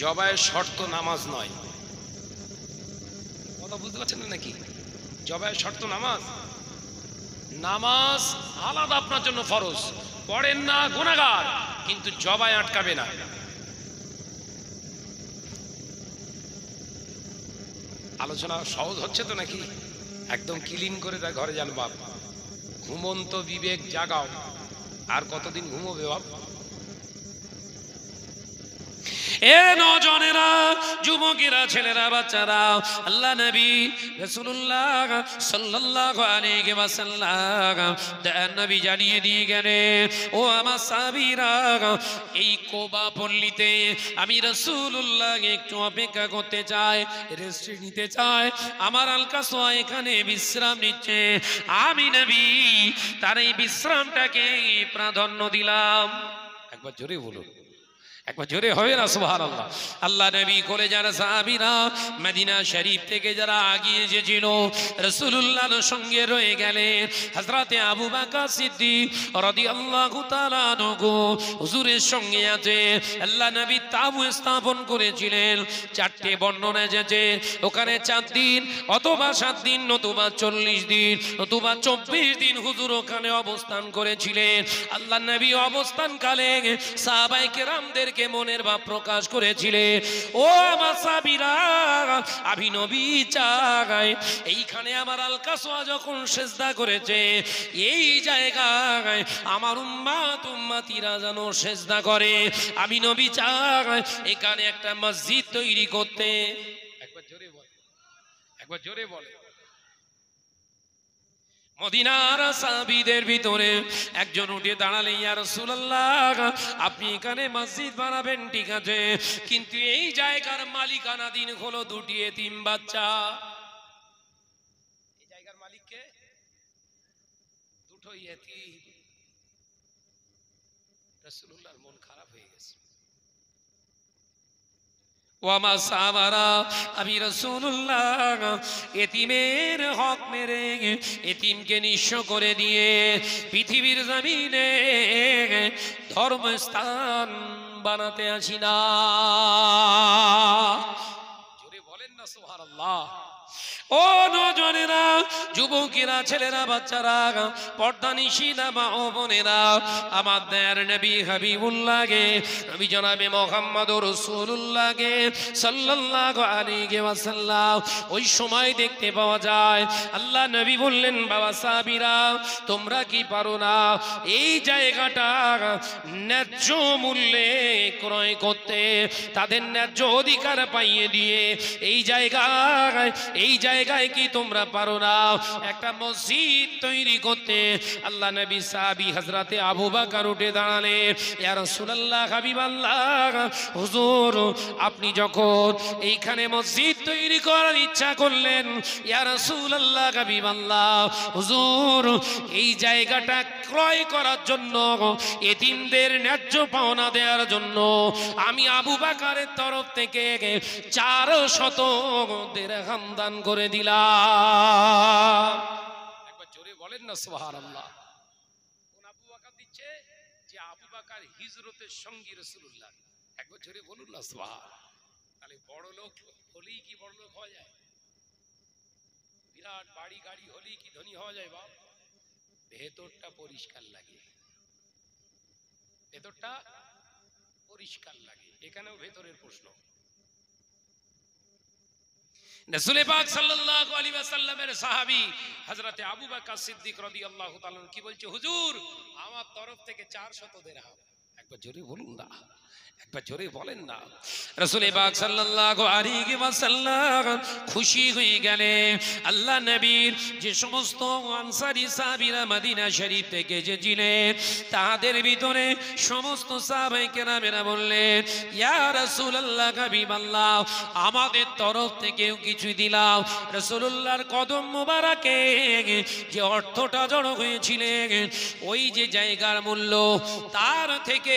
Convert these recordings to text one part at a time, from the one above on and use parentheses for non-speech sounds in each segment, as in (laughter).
জবায়ের শর্ত নামাজ নয় কথা বুঝতে পারছেন না নাকি জবায়ের শর্ত নামাজ নামাজ আলাদা আপনার জন্য ফরজ পড়েন না গুণাগার কিন্তু জবাই আটকাবে না আলোচনা সহজ হচ্ছে তো নাকি একদম ক্লিন করে তা ঘরে যান বাপ ঘুমন্ত বিবেক জাগাও আর কতদিন ঘুমোবে বাপ এ যুবকেরা ছেলেরা ও আমার আমি রসুল্লাহ একটু অপেক্ষা করতে চাই রেস্ট নিতে চাই আমার আলকা সোয়া এখানে বিশ্রাম নিচ্ছে আমি নবী তার এই বিশ্রামটাকে প্রাধান্য দিলাম একবার জোরে বলুন একবার জোরে হবে না সুহার আল্লাহ আল্লাহ নবী করে যারা সাহাবিরা মদিনা শরীফ থেকে যারা আগিয়ে এসেছিল রসুল্লাহর সঙ্গে রয়ে গেলে হজরাতে আবু বাকা সিদ্ধি রদি আল্লাহ তালানগো হুজুরের সঙ্গে আছে আল্লাহ নবী তাবু স্থাপন করেছিলেন চারটে বর্ণনা এসেছে ওখানে চার দিন অথবা সাত দিন নতুবা চল্লিশ দিন নতুবা চব্বিশ দিন হুজুর ওখানে অবস্থান করেছিলেন আল্লাহ নবী অবস্থানকালে সাহাবাইকে রামদের তাদেরকে মনের ভাব প্রকাশ করেছিলে ও আমার সাবিরা আমি নবী জায়গায় এইখানে আমার আলকা সোয়া যখন সেজদা করেছে এই জায়গায় আমার উম্মা তুম্মা তিরা যেন সেজদা করে আমি নবী চায় এখানে একটা মসজিদ তৈরি করতে একবার জোরে বলে একবার জোরে বলে মদিনার সাবিদের ভিতরে একজন উঠে দাঁড়ালে ইয়া রাসূলুল্লাহ আপনি এখানে মসজিদ বানাবেন ঠিক আছে কিন্তু এই জায়গার মালিকানা দিন হলো দুটি এতিম বাচ্চা এই জায়গার মালিক কে দুটো এতিম রাসূল ওয়ামা সামারা আমি রসুল্লাহ এতিমের হক মেরে এতিমকে নিঃস্ব করে দিয়ে পৃথিবীর জমিনে ধর্মস্থান বানাতে আসি না যুবকেরা ছেলেরা বাচ্চারা পর্দা নিশিদা মা ও বোনেরা আমাদের নবী হাবিবুল্লাহকে নবী জনাবে মোহাম্মদ রসুল্লাগে সাল্লাহ আলাইহি ওয়াসাল্লাম ওই সময় দেখতে পাওয়া যায় আল্লাহ নবী বললেন বাবা সাবিরা তোমরা কি পারো না এই জায়গাটা ন্যায্য মূল্যে ক্রয় করতে তাদের ন্যায্য অধিকার পাইয়ে দিয়ে এই জায়গায় এই জায়গায় কি তোমরা পারো না একটা মসজিদ তৈরি করতে আল্লাহ নবী সাহাবি হজরাতে আবু বাকার উঠে দাঁড়ালে ইয়া রাসূলুল্লাহ হাবিব আল্লাহ হুজুর আপনি যখন এইখানে মসজিদ তৈরি করার ইচ্ছা করলেন ইয়া রাসূলুল্লাহ হাবিব আল্লাহ হুজুর এই জায়গাটা ক্রয় করার জন্য এতিমদের ন্যায্য পাওনা দেওয়ার জন্য আমি আবু বাকারের তরফ থেকে চার শত দেড় দান করে দিলাম বিরাট বাড়ি গাড়ি হলেই কি ধনী হওয়া যায় বাপ ভেতরটা পরিষ্কার লাগে ভেতরটা পরিষ্কার লাগে এখানেও ভেতরের প্রশ্ন সাহাবী আবু বকর সিদ্দিক রদি তাআলা কি বলছে হুজুর আমার তরফ থেকে দেড় হবে একবার জোরে বলুন না একবার জোরে বলেন না খুশি হয়ে গেলে আল্লাহ নবীর যে সমস্ত শরীফ থেকে তাদের ভিতরে সমস্ত আমাদের তরফ থেকেও কিছু দিলাম রাসূলুল্লাহর কদম মোবারকে যে অর্থটা জড়ো হয়েছিলেন ওই যে জায়গার মূল্য তার থেকে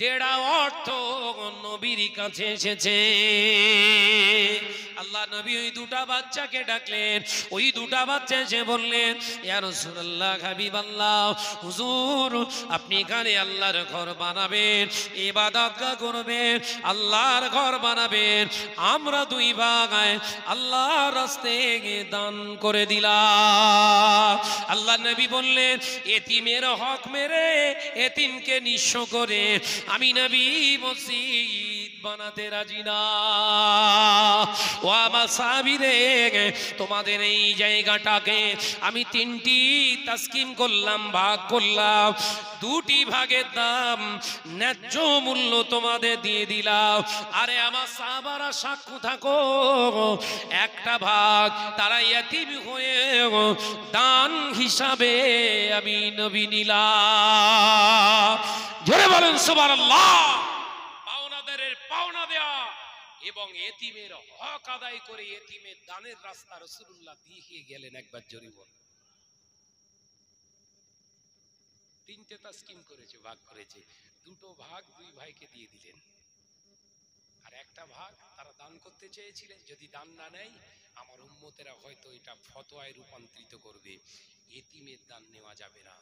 টেড়া অর্থ নবীর কাছে এসেছে আল্লাহ নবী ওই দুটা বাচ্চাকে ডাকলেন ওই দুটা বাচ্চা এসে বললেন ইয়ার সুরাল্লাহ হাবিব আল্লাহ হুজুর আপনি এখানে আল্লাহর ঘর বানাবেন এবাদাতগা করবেন আল্লাহর ঘর বানাবেন আমরা দুই বাগায় আল্লাহ রাস্তে দান করে দিলাম আল্লাহ নবী বললেন এতিমের হক মেরে এতিমকে নিঃস্ব করে আমি নবী মসি বানাতে রাজি না ও আমার সাহাবিরে তোমাদের এই জায়গাটাকে আমি তিনটি তাস্কিম করলাম ভাগ করলাম দুটি ভাগের দাম ন্যায্য মূল্য তোমাদের দিয়ে দিলাম আরে আমার সাবারা সাক্ষু থাকো একটা ভাগ তারা ইয়াতিম হয়ে দান হিসাবে আমি নবী নিলাম জোরে বলেন সুবহানাল্লাহ এবং এতিমের হক আদায় করে এতিমের দানের রাস্তা রসুল্লাহ দিয়ে গেলেন একবার জরিব বল তিনটে তাস্কিম করেছে ভাগ করেছে দুটো ভাগ দুই ভাইকে দিয়ে দিলেন আর একটা ভাগ তারা দান করতে চেয়েছিলেন যদি দান না নেয় আমার উম্মতেরা হয়তো এটা ফতোয়ায় রূপান্তরিত করবে এতিমের দান নেওয়া যাবে না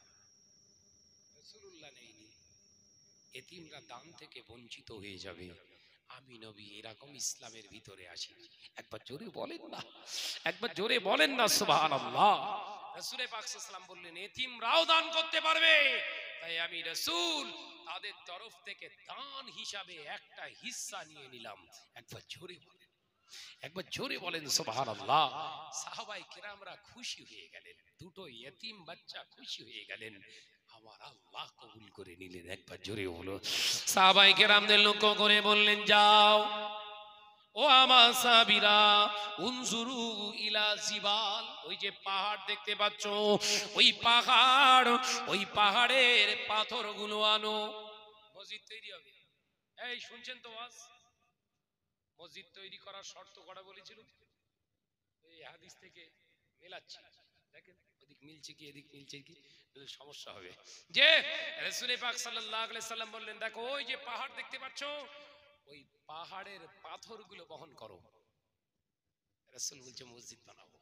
রসুল্লাহ নেয়নি এতিমরা দান থেকে বঞ্চিত হয়ে যাবে আমি নবী এরকম ইসলামের ভিতরে আসি একবার জোরে বলেন না একবার জোরে বলেন না সুবাহান আল্লাহ রসুলে পাকসাল্লাম বললেন এতিমরাও দান করতে পারবে তাই আমি রসুল তাদের তরফ থেকে দান হিসাবে একটা হিস্সা নিয়ে নিলাম একবার জোরে বলেন একবার জোরে বলেন সোভার আল্লাহ সাহাবাই কেরামরা খুশি হয়ে গেলেন দুটো ইয়তিম বাচ্চা খুশি হয়ে গেলেন আমার আল্লাহ কবুল করে নিলেন একবার জোরে হলো সাহাবাইকে রামদের লক্ষ্য করে বললেন যাও ও আমার সাবিরা উনজুরু ইলা জিবাল ওই যে পাহাড় দেখতে পাচ্ছ ওই পাহাড় ওই পাহাড়ের পাথর গুলো আনো মসজিদ তৈরি হবে এই শুনছেন তো আজ মসজিদ তৈরি করার শর্ত কটা বলেছিল এই হাদিস থেকে মেলাচ্ছি দেখেন এদিক মিলছে কি এদিক মিলছে কি সমস্যা হবে যে রসুল পাক সাল্লাম বললেন দেখো ওই যে পাহাড় দেখতে পাচ্ছ ওই পাহাড়ের পাথরগুলো বহন করো রসুল বলছে মসজিদ বানাবো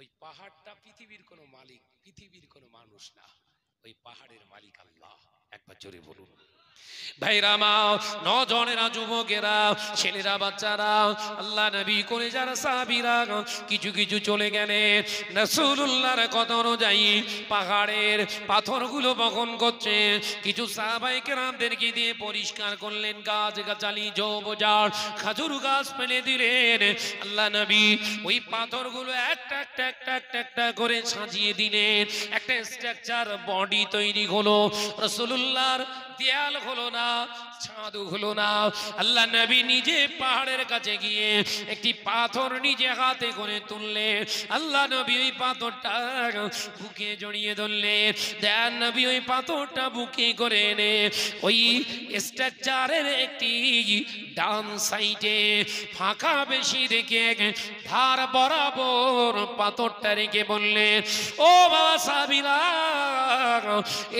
ওই পাহাড়টা পৃথিবীর কোনো মালিক পৃথিবীর কোনো মানুষ না ওই পাহাড়ের মালিক আল্লাহ একবার জোরে বলুন ভাইরা যুবকেরা ছেলেরা বাচ্চারা আল্লাহ নবী করে যারা সাহাবিরা কিছু কিছু চলে গেলে রসুল্লাহর কত অনুযায়ী পাহাড়ের পাথরগুলো বহন করছে কিছু সাহাবাইকে রামদেরকে দিয়ে পরিষ্কার করলেন গাছ গাছালি জব জার খাজুর গাছ ফেলে দিলেন আল্লাহ নবী ওই পাথরগুলো একটা একটা একটা একটা একটা করে সাজিয়ে দিলেন একটা স্ট্রাকচার বডি তৈরি হলো রসুল্লাহর দেয়াল হলো না ছাদ হলো না আল্লাহ নবী নিজে পাহাড়ের কাছে গিয়ে একটি পাথর নিজে হাতে করে তুললে আল্লাহ নবী ওই পাথরটা বুকে জড়িয়ে ধরলে দেন নবী ওই পাথরটা বুকে করে এনে ওই স্ট্রাকচারের একটি ডান সাইডে ফাঁকা বেশি রেখে ধার বরাবর পাথরটা রেখে বললে ও বাবা সাবিরা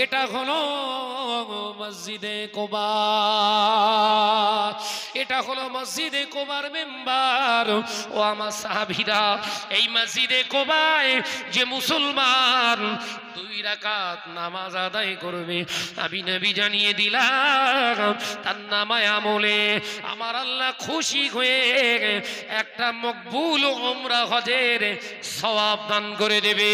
এটা হলো মসজিদে কোবা এটা হলো মসজিদে কোবার মেম্বার ও আমার সাহাবিরা এই মসজিদে কোবায় যে মুসলমান দুই রাকাত নামাজ আদায় করবে আমি নবী জানিয়ে দিলাম তার নামায় আমলে আমার আল্লাহ খুশি হয়ে একটা মকবুল ওমরা হজের সবাব দান করে দেবে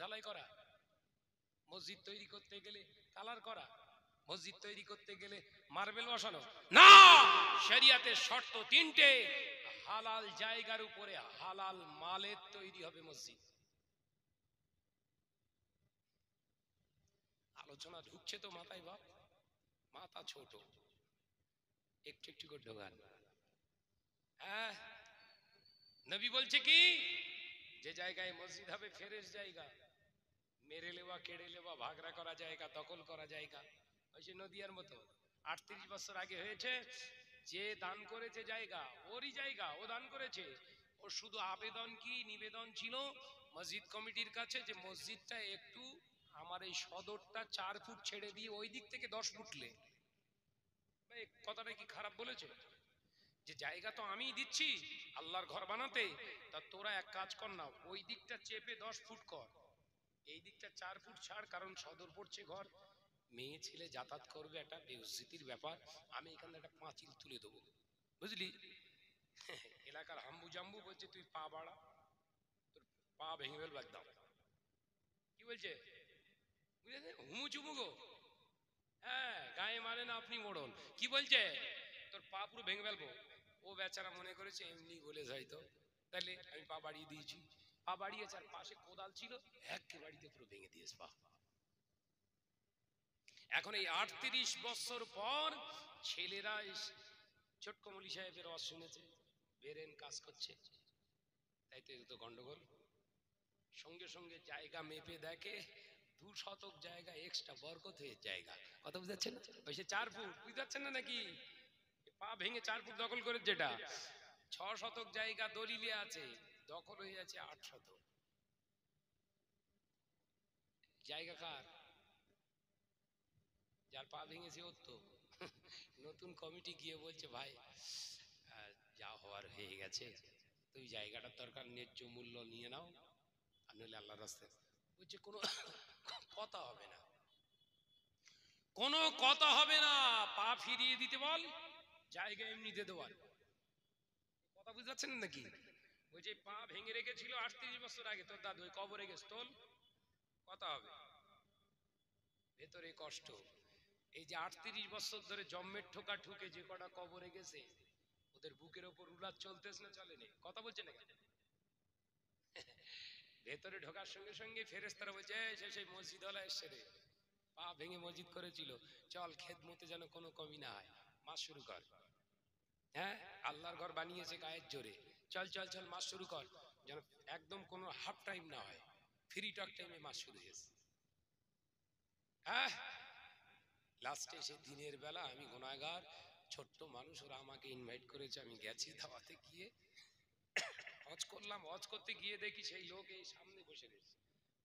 ঝালাই করা মসজিদ তৈরি করতে গেলে কালার করা মসজিদ তৈরি করতে গেলে মার্বেল বসানো না শরিয়াতে শর্ত তিনটে হালাল জায়গার উপরে হালাল মালের তৈরি হবে মসজিদ আলোচনা ঢুকছে তো মাথায় বাপ মাথা ছোট একটু একটু করে ঢোকান হ্যাঁ নবী বলছে কি যে জায়গায় মসজিদ হবে ফেরের জায়গা মেরে লেওয়া কেড়ে লেওয়া ভাগরা করা জায়গা দখল করা জায়গা ওই যে নদীয়ার মতো আটত্রিশ বছর আগে হয়েছে যে দান করেছে জায়গা ওরই জায়গা ও দান করেছে ওর শুধু আবেদন কি নিবেদন ছিল মসজিদ কমিটির কাছে যে মসজিদটা একটু আমার এই সদরটা চার ফুট ছেড়ে দিয়ে ওই দিক থেকে দশ ফুটলে কথাটা কি খারাপ বলেছে যে জায়গা তো আমি দিচ্ছি আল্লাহর ঘর বানাতে তা তোরা এক কাজ কর না ওই দিকটা চেপে দশ ফুট কর এই দিকটা চার ফুট ছাড় কারণ সদর পড়ছে ঘর মেয়ে ছেলে যাতায়াত করবে একটা বেউজিতির ব্যাপার আমি এখানে একটা পাঁচিল তুলে দেবো বুঝলি (laughs) এলাকার হাম্বু জাম্বু বলছে তুই পা বাড়া তোর পা ভেঙে ফেলবো একদম কি বলছে বুঝলে হুমু গো হ্যাঁ গায়ে মারে না আপনি মরণ কি বলছে তোর পা পুরো ভেঙে ফেলবো ও বেচারা মনে করেছে এমনি বলে তো তাহলে আমি পা বাড়িয়ে দিয়েছি পা বাড়িয়েছে আর পাশে কোদাল ছিল একে পুরো ভেঙে দিয়েছে পা এখন এই আটত্রিশ বছর পর ছেলেরা ছোট্ট সাহেবের অস শুনেছে বেরেন কাজ করছে তাই তো গন্ডগোল সঙ্গে সঙ্গে জায়গা মেপে দেখে দু শতক জায়গা এক্সট্রা বরকত হয়ে জায়গা কথা বুঝাচ্ছেন ওই সে চার ফুট বুঝতে না নাকি পা ভেঙে চার ফুট দখল করে যেটা ছ শতক জায়গা দলিলে আছে দখল হয়ে আছে আট শত জায়গা কার যার পা ভেঙেছে ওর তো নতুন কমিটি গিয়ে বলছে ভাই যা হওয়ার হয়ে গেছে তুই জায়গাটার দরকার ন্যায্য মূল্য নিয়ে নাও আর নইলে আল্লাহর রাস্তায় বলছে কোনো কথা হবে না কোনো কথা হবে না পা ফিরিয়ে দিতে বল জায়গা এমনিতে দেওয়ার কথা বুঝতে পারছেন নাকি ওই যে পা ভেঙে রেখেছিল আটত্রিশ বছর আগে তোর দাদু ওই কবরে গেছ তোল কথা হবে ভেতরে কষ্ট এই যে আটত্রিশ বছর ধরে জম্মের ঠোকা ঠুকে যে কটা কবরে গেছে ওদের বুকের ওপর উলার চলতেছে না চলে নেই কথা বলছে না ভেতরে ঢোকার সঙ্গে সঙ্গে ফেরেস্তারা বলছে সে সেই মসজিদ ওলা এসছে রে পা ভেঙে মসজিদ করেছিল চল খেদ মতে যেন কোনো কমি না হয় মাস শুরু কর হ্যাঁ আল্লাহর ঘর বানিয়েছে গায়ের জোরে চল চল চল মাস শুরু কর যেন একদম কোনো হাফ টাইম না হয় ফ্রি টক টাইমে মাস শুরু হয়েছে হ্যাঁ লাস্টে এসে দিনের বেলা আমি গোনাগার ছোট্ট মানুষ ওরা আমাকে ইনভাইট করেছে আমি গেছি দাওয়াতে গিয়ে করলাম হজ করতে গিয়ে দেখি সেই লোক এই সামনে বসে রয়েছে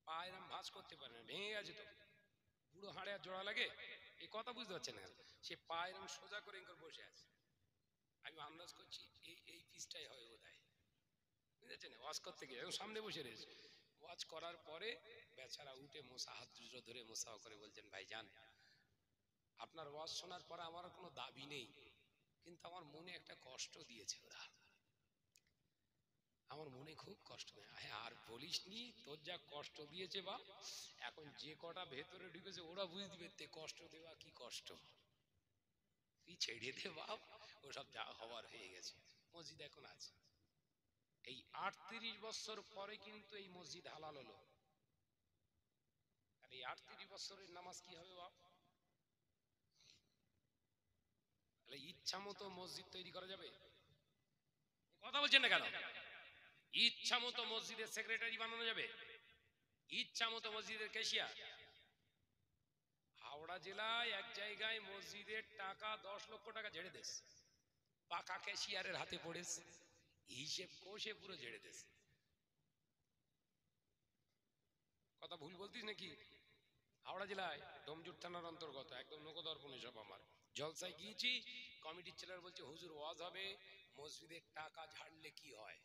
পা এরম করতে পারে না ভেঙে গেছে তো বুড়ো হাড়ে আর জোড়া লাগে এ কথা বুঝতে পারছে না সে পা এরম সোজা করে বসে আছে আমি আন্দাজ করছি এই এই পিসটাই হয় বোধহয় হয় বুঝেছেন ওয়াজ করতে গিয়ে এবং সামনে বসে রয়েছে ওয়াজ করার পরে বেচারা উঠে মশা হাত দুটো ধরে মশা করে বলছেন ভাই যান আপনার ওয়াজ শোনার পরে আমার কোনো দাবি নেই কিন্তু আমার মনে একটা কষ্ট দিয়েছে ওরা আমার মনে খুব কষ্ট হ্যাঁ আর বলিস নি তোর যা কষ্ট দিয়েছে বা এখন যে কটা ভেতরে ঢুকেছে ওরা বুঝে দিবে তে কষ্ট দেওয়া কি কষ্ট তুই ছেড়ে দে বাপ ওসব যা হওয়ার হয়ে গেছে মসজিদ এখন আছে এই আটত্রিশ বছর পরে কিন্তু এই মসজিদ হালাল হলো আর এই আটত্রিশ বছরের নামাজ কি হবে বাপ ইচ্ছা মতো মসজিদ তৈরি করা যাবে কথা বলছেন না কেন ইচ্ছা মতো মসজিদের সেক্রেটারি বানানো যাবে ইচ্ছা মতো মসজিদের কেশিয়ার হাওড়া জেলায় এক জায়গায় মসজিদের টাকা দশ লক্ষ টাকা ঝেড়ে দেশ পাকা ক্যাশিয়ারের হাতে পড়েছে হিসেব পুরো ঝেড়ে কথা ভুল বলতিস নাকি হাওড়া জেলায় ডোমজুর থানার অন্তর্গত একদম নৌকদর্পণ এসব আমার জলসায় গিয়েছি কমিটির বলছে হুজুর ওয়াজ হবে মসজিদের টাকা ঝাড়লে কি হয়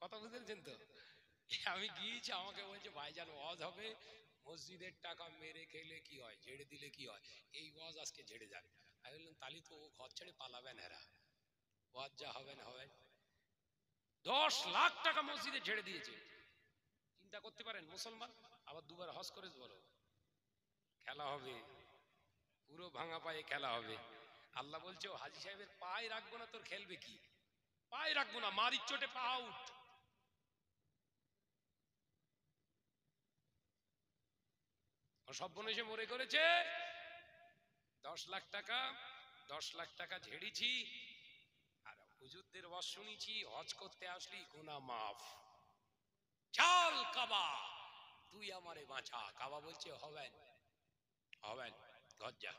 কথা বুঝেছেন তো আমি গিয়েছি আমাকে বলছে ভাইজান ওয়াজ হবে মসজিদের টাকা মেরে খেলে কি হয় ঝেড়ে দিলে কি হয় এই ওয়াজ আজকে ঝেড়ে যাবে আমি বললাম তালি তো ও ঘর ছেড়ে পালাবেন এরা ওয়াজ যা হবেন হবেন দশ লাখ টাকা মসজিদে ছেড়ে দিয়েছে চিন্তা করতে পারেন মুসলমান আবার দুবার হস করে বলো খেলা হবে পুরো ভাঙা পায়ে খেলা হবে আল্লাহ বলছে ও হাজি সাহেবের পায়ে রাখবো না তোর খেলবে কি পায়ে রাখবো না মারির চোটে পা আউট এসে মরে করেছে দশ লাখ টাকা দশ লাখ টাকা ঝেড়েছি আর হুজুরদের ওয়াজ শুনেছি হজ করতে আসলি গুনা মাফ চাল কাবা তুই আমারে বাঁচা কাবা বলছে হবেন হবেন ঘর যা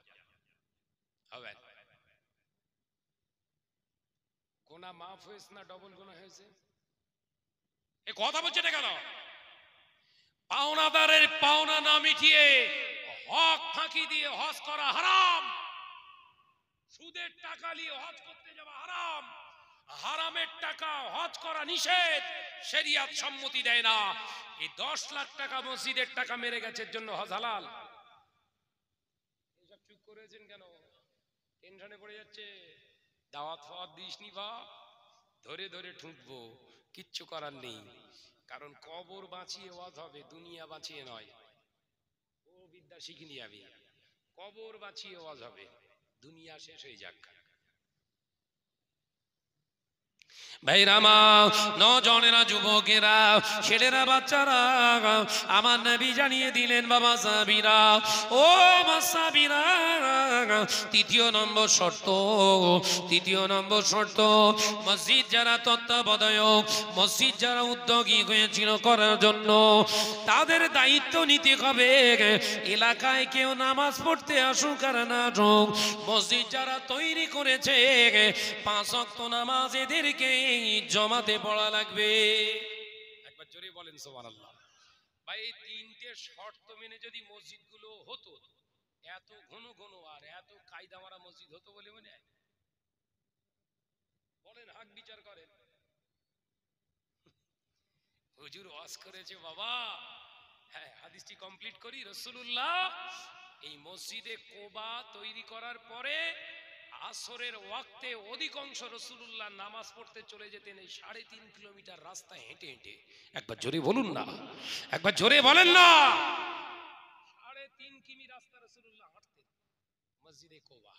হবেন গোনা মাফ হয়েছে না ডবল গোনা হয়েছে এ কথা বলছে না কেন পাওনাদারের পাওনা না মিটিয়ে হক ফাঁকি দিয়ে হজ করা হারাম সুদের টাকা নিয়ে হজ করতে যাওয়া হারাম হারামের টাকা হজ করা নিষেধ শরিয়াত সম্মতি দেয় না এই দশ লাখ টাকা মসজিদের টাকা মেরে গেছে জন্য হজ হালাল এসব চুপ করেছেন কেন টেনশনে পড়ে যাচ্ছে দাওয়াত হওয়ার দিস নি বা ধরে ধরে ঠুকবো কিচ্ছু করার নেই কারণ কবর বাঁচিয়ে ওয়াজ হবে দুনিয়া বাঁচিয়ে নয় শিখিনি আমি কবর বাঁচিয়ে ওয়াজ হবে দুনিয়া শেষ হয়ে যাক ভাইরামা নজনেরা যুবকেরা ছেলেরা বাচ্চারা মসজিদ যারা তত্ত্বাবধায়ক মসজিদ যারা উদ্যোগী হয়েছিল করার জন্য তাদের দায়িত্ব নিতে হবে এলাকায় কেউ নামাজ পড়তে আসুক আর না মসজিদ যারা তৈরি করেছে পাঁচ অক্ত নামাজ এদেরকে জমাতে পড়া লাগবে একবার জোরে বলেন সোমান আল্লাহ ভাই এই তিনটে শর্ত মেনে যদি গুলো হতো এত ঘন ঘন আর এত কায়দা মারা মসজিদ হতো বলে মনে হয় বলেন হাক বিচার করেন হুজুর ওয়াজ করেছে বাবা হ্যাঁ হাদিসটি কমপ্লিট করি রসুল্লাহ এই মসজিদে কোবা তৈরি করার পরে আসরের ওয়াক্তে অধিকাংশ রসুল্লাহ নামাজ পড়তে চলে যেতেন এই সাড়ে তিন কিলোমিটার রাস্তা হেঁটে হেঁটে একবার জোরে বলুন না একবার জোরে বলেন না সাড়ে তিন কিমি রাস্তা রসুল্লাহ হাঁটতেন মসজিদে কোবা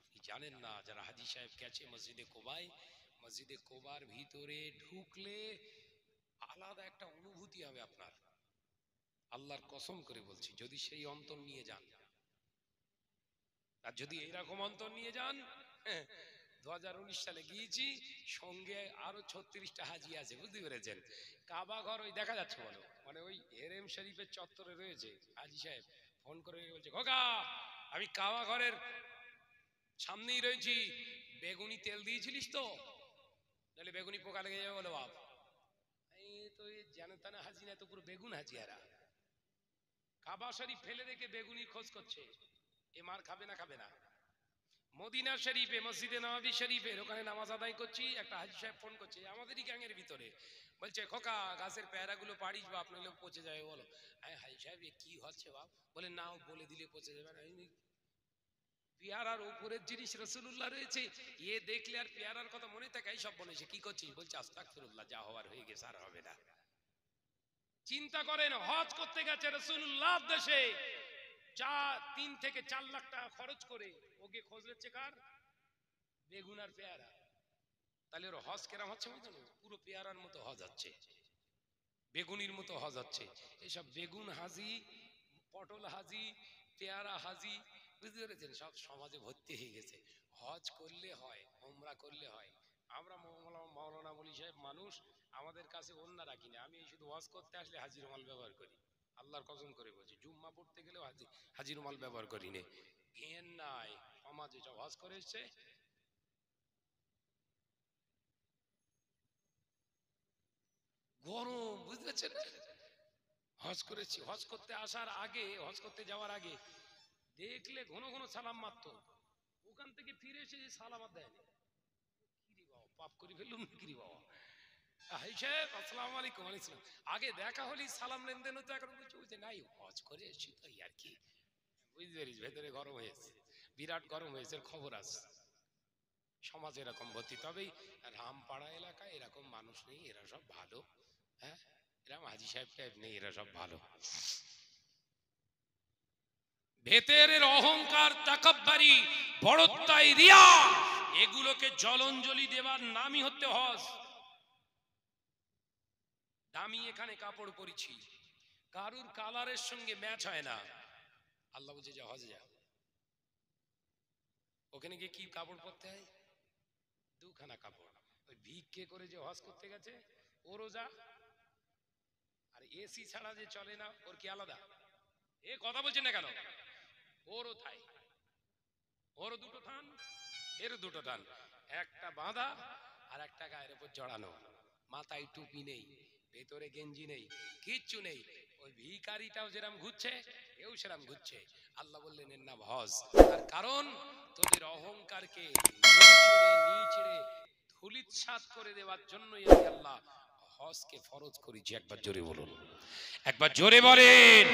আপনি জানেন না যারা হাজি সাহেব গেছে মসজিদে কোবায় মসজিদে কোবার ভিতরে ঢুকলে আলাদা একটা অনুভূতি হবে আপনার আল্লাহর কসম করে বলছি যদি সেই অন্তর নিয়ে যান আর যদি এইরকম অন্তর নিয়ে যান হ্যাঁ, দু সালে গিয়েছি সঙ্গে আরো ছত্রিশটা হাজি আছে বুঝতে পেরেছেন কাবা ঘর ওই দেখা যাচ্ছে বলো মানে ওই হেরেম শরীফের চত্বরে রয়েছে হাজি সাহেব ফোন করে বলছে খোকা আমি কাবা ঘরের সামনেই রয়েছি বেগুনি তেল দিয়েছিলিস তো নাহলে বেগুনি পোকা লেগে যাবে বলো বাপ এই তো জানে তানা হাজি না তো পুরো বেগুন হাজিয়ারা কাবা শরীফ ফেলে রেখে বেগুনি খোঁজ করছে এ মার খাবে না খাবে না মদিনা শরীফে মসজিদে নবাবি শরীফের ওখানে নামাজ আদায় করছি একটা হাজি সাহেব ফোন করছে আমাদেরই গ্যাংয়ের ভিতরে বলছে খোকা গাছের প্যারাগুলো পাড়িস আপনার লোক পচে যাবে বলো হ্যাঁ হাজি সাহেব কি হচ্ছে বাপ বলে না বলে দিলে পচে যাবে না পেয়ারার উপরের জিনিস রসুল্লাহ রয়েছে দেখলে আর পেয়ারার কথা মনে থাকে এই সব বলেছে কি করছিস বলছে আস্তাকুল্লাহ যা হওয়ার হয়ে গেছে আর হবে না চিন্তা করেন হজ করতে গেছে রসুল্লাহ দেশে চার তিন থেকে চার লাখ টাকা খরচ করে ওকে খোঁজ নিচ্ছে কার বেগুন আর পেয়ারা তাহলে ওর হজ কেরাম হচ্ছে পুরো পেয়ারার মতো হজ হচ্ছে বেগুনির মতো হজ হচ্ছে এসব বেগুন হাজি পটল হাজি পেয়ারা হাজি বুঝতে পেরেছেন সব সমাজে ভর্তি হয়ে গেছে হজ করলে হয় হোমরা করলে হয় আমরা মাওলানা বলি সাহেব মানুষ আমাদের কাছে অন্য রাখি না আমি শুধু হজ করতে আসলে হাজির মাল ব্যবহার করি আল্লাহর করে বলছি জুম্মা পড়তে হাজি ব্যবহার নাই সমাজে করে এসছে গরম বুঝতে পারছেন হজ করেছি হজ করতে আসার আগে হজ করতে যাওয়ার আগে দেখলে ঘন ঘন সালাম মারত ওখান থেকে ফিরে এসে সালাম দেয়নি কিরি বাবা পাপ করে ফেললুম কিরি বাবা আগে দেখা সালাম লেনদেন হতো এখন নাই হজ করে এসছি তো আর কি বুঝতে পারিস ভেতরে গরম হয়েছে বিরাট গরম হয়েছে খবর আছে সমাজ এরকম ভর্তি তবে রামপাড়া এলাকায় এরকম মানুষ নেই এরা সব ভালো হ্যাঁ হাজি সাহেব টাইপ নেই এরা সব ভালো ভেতরের অহংকার তাকাব্বারি বড়ত্তাই রিয়া এগুলোকে জলঞ্জলি দেবার নামই হতে হজ দামি এখানে কাপড় পরিছি কারুর কালারের সঙ্গে ম্যাচ হয় না আল্লাহ বলছে যা হজে যা ওখানে গিয়ে কি কাপড় পরতে হয় দুখানা কাপড় ওই ভিক্ষে করে যে হজ করতে গেছে ওরও যা আর এসি ছাড়া যে চলে না ওর কি আলাদা এ কথা বলছে না কেন ওরও তাই ওরও দুটো থান এরও দুটো থান একটা বাঁধা আর একটা গায়ের উপর জড়ানো মাথায় টুপি নেই ভেতরে গেঞ্জি নেই কিচ্ছু নেই ওই ভিকারিটাও যেরাম ঘুরছে এও সেরাম ঘুরছে আল্লাহ বললেন এর নাম হজ তার কারণ তোদের অহংকারকে নিচড়ে ধুলিৎসাত করে দেওয়ার জন্যই আল্লাহ হজকে ফরজ করেছি একবার জোরে বলুন একবার জোরে বলেন